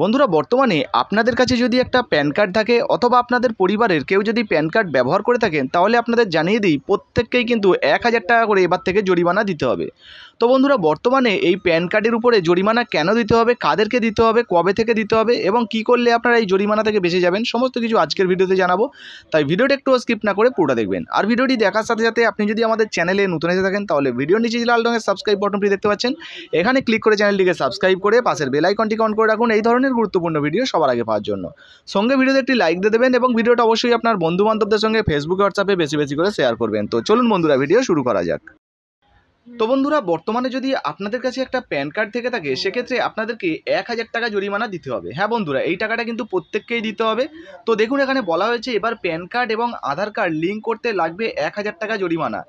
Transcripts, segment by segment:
বন্ধুরা বর্তমানে আপনাদের কাছে যদি একটা প্যান কার্ড থাকে অথবা আপনাদের পরিবারের কেউ যদি প্যান কার্ড ব্যবহার করে থাকেন তাহলে আপনাদের জানিয়ে দিই প্রত্যেককেই কিন্তু এক হাজার টাকা করে এবার থেকে জরিমানা দিতে হবে তো বন্ধুরা বর্তমানে এই প্যান কার্ডের উপরে জরিমানা কেন দিতে হবে কাদেরকে দিতে হবে কবে থেকে দিতে হবে এবং কি করলে আপনারা এই জরিমানা থেকে বেঁচে যাবেন সমস্ত কিছু আজকের ভিডিওতে জানাবো তাই ভিডিওটা একটু স্কিপ না করে পুরোটা দেখবেন আর ভিডিওটি দেখার সাথে সাথে আপনি যদি আমাদের চ্যানেলে নতুন এসে থাকেন তাহলে ভিডিও নিচে লাল রঙের সাবস্ক্রাইব বটনটি দেখতে পাচ্ছেন এখানে ক্লিক করে চ্যানেলটিকে সাবস্ক্রাইব করে পাশের বেলাইকনটি অন করে রাখুন এই ধরনের ধরনের গুরুত্বপূর্ণ ভিডিও সবার আগে পাওয়ার জন্য সঙ্গে ভিডিওতে একটি লাইক দিয়ে দেবেন এবং ভিডিওটা অবশ্যই আপনার বন্ধু বান্ধবদের সঙ্গে ফেসবুক হোয়াটসঅ্যাপে বেশি বেশি করে শেয়ার করবেন তো চলুন বন্ধুরা ভিডিও শুরু করা যাক তো বন্ধুরা বর্তমানে যদি আপনাদের কাছে একটা প্যান কার্ড থেকে থাকে সেক্ষেত্রে আপনাদেরকে এক হাজার টাকা জরিমানা দিতে হবে হ্যাঁ বন্ধুরা এই টাকাটা কিন্তু প্রত্যেককেই দিতে হবে তো দেখুন এখানে বলা হয়েছে এবার প্যান কার্ড এবং আধার কার্ড লিঙ্ক করতে লাগবে এক হাজার টাকা জরিমানা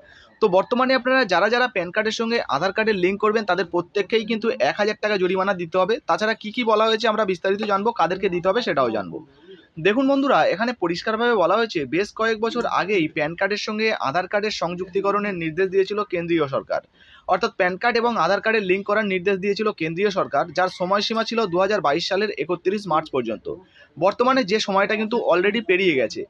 তো বর্তমানে আপনারা যারা যারা প্যান কার্ডের সঙ্গে আধার কার্ডের লিঙ্ক করবেন তাদের প্রত্যেককেই কিন্তু এক হাজার টাকা জরিমানা দিতে হবে তাছাড়া কি কি বলা হয়েছে আমরা বিস্তারিত জানবো কাদেরকে দিতে হবে সেটাও জানবো দেখুন বন্ধুরা এখানে পরিষ্কারভাবে বলা হয়েছে বেশ কয়েক বছর আগেই প্যান কার্ডের সঙ্গে আধার কার্ডের সংযুক্তিকরণের নির্দেশ দিয়েছিল কেন্দ্রীয় সরকার অর্থাৎ প্যান কার্ড এবং আধার কার্ডের লিঙ্ক করার নির্দেশ দিয়েছিল কেন্দ্রীয় সরকার যার সময়সীমা ছিল দু সালের একত্রিশ মার্চ পর্যন্ত বর্তমানে যে সময়টা কিন্তু অলরেডি পেরিয়ে গেছে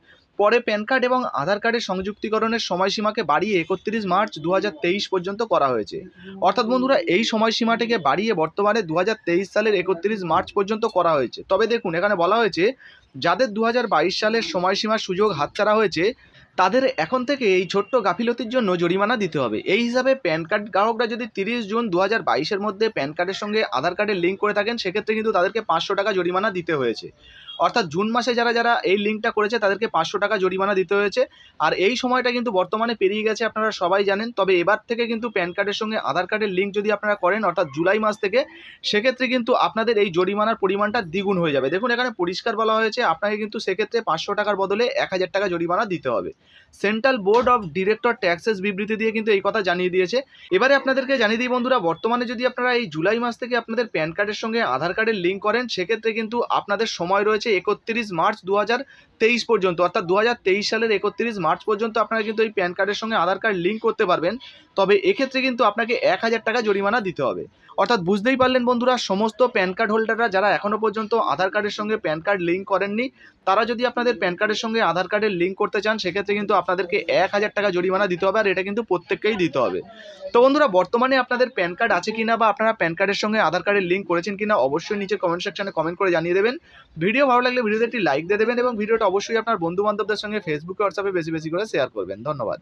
পরে প্যান কার্ড এবং আধার কার্ডের সংযুক্তিকরণের সময়সীমাকে বাড়িয়ে একত্রিশ মার্চ দু পর্যন্ত করা হয়েছে অর্থাৎ বন্ধুরা এই সময়সীমাটিকে বাড়িয়ে বর্তমানে দু সালের একত্রিশ মার্চ পর্যন্ত করা হয়েছে তবে দেখুন এখানে বলা হয়েছে যাদের দু সালের সময়সীমার সুযোগ হাতছাড়া হয়েছে তাদের এখন থেকে এই ছোট্ট গাফিলতির জন্য জরিমানা দিতে হবে এই হিসাবে প্যান কার্ড গ্রাহকরা যদি তিরিশ জুন দু হাজার মধ্যে প্যান কার্ডের সঙ্গে আধার কার্ডের লিঙ্ক করে থাকেন সেক্ষেত্রে কিন্তু তাদেরকে পাঁচশো টাকা জরিমানা দিতে হয়েছে অর্থাৎ জুন মাসে যারা যারা এই লিঙ্কটা করেছে তাদেরকে পাঁচশো টাকা জরিমানা দিতে হয়েছে আর এই সময়টা কিন্তু বর্তমানে পেরিয়ে গেছে আপনারা সবাই জানেন তবে এবার থেকে কিন্তু প্যান কার্ডের সঙ্গে আধার কার্ডের লিঙ্ক যদি আপনারা করেন অর্থাৎ জুলাই মাস থেকে সেক্ষেত্রে কিন্তু আপনাদের এই জরিমানার পরিমাণটা দ্বিগুণ হয়ে যাবে দেখুন এখানে পরিষ্কার বলা হয়েছে আপনাকে কিন্তু সেক্ষেত্রে পাঁচশো টাকার বদলে এক হাজার টাকা জরিমানা দিতে হবে central board of director taxes বিবৃতি দিয়ে কিন্তু এই কথা জানিয়ে দিয়েছে এবারে আপনাদেরকে জানিয়ে দিই বন্ধুরা বর্তমানে যদি আপনারা এই জুলাই মাস থেকে আপনাদের প্যান কার্ডের সঙ্গে আধার কার্ডের লিঙ্ক করেন সেক্ষেত্রে কিন্তু আপনাদের সময় রয়েছে রয়েছে একত্রিশ মার্চ দু তেইশ পর্যন্ত অর্থাৎ দু সালের একত্রিশ মার্চ পর্যন্ত আপনারা কিন্তু এই প্যান কার্ডের সঙ্গে আধার কার্ড লিঙ্ক করতে পারবেন তবে এক্ষেত্রে কিন্তু আপনাকে এক হাজার টাকা জরিমানা দিতে হবে অর্থাৎ বুঝতেই পারলেন বন্ধুরা সমস্ত প্যান কার্ড হোল্ডাররা যারা এখনও পর্যন্ত আধার কার্ডের সঙ্গে প্যান কার্ড লিঙ্ক করেননি তারা যদি আপনাদের প্যান কার্ডের সঙ্গে আধার কার্ডের লিঙ্ক করতে চান সেক্ষেত্রে কিন্তু আপনাদেরকে এক হাজার টাকা জরিমানা দিতে হবে আর এটা কিন্তু প্রত্যেককেই দিতে হবে তো বন্ধুরা বর্তমানে আপনাদের প্যান কার্ড আছে কিনা বা আপনারা প্যান কার্ডের সঙ্গে আধার কার্ডের লিঙ্ক করেছেন কিনা অবশ্যই নিচে কমেন্ট সেকশনে কমেন্ট করে জানিয়ে দেবেন ভিডিও ভালো লাগলে ভিডিওতে একটি লাইক দিয়ে দেবেন এবং ভিডিওটা অবশ্যই আপনার বন্ধু বান্ধবদের সঙ্গে ফেসবুকে হোয়াটসঅ্যাপে বেশি বেশি করে শেয়ার করবেন ধন্যবাদ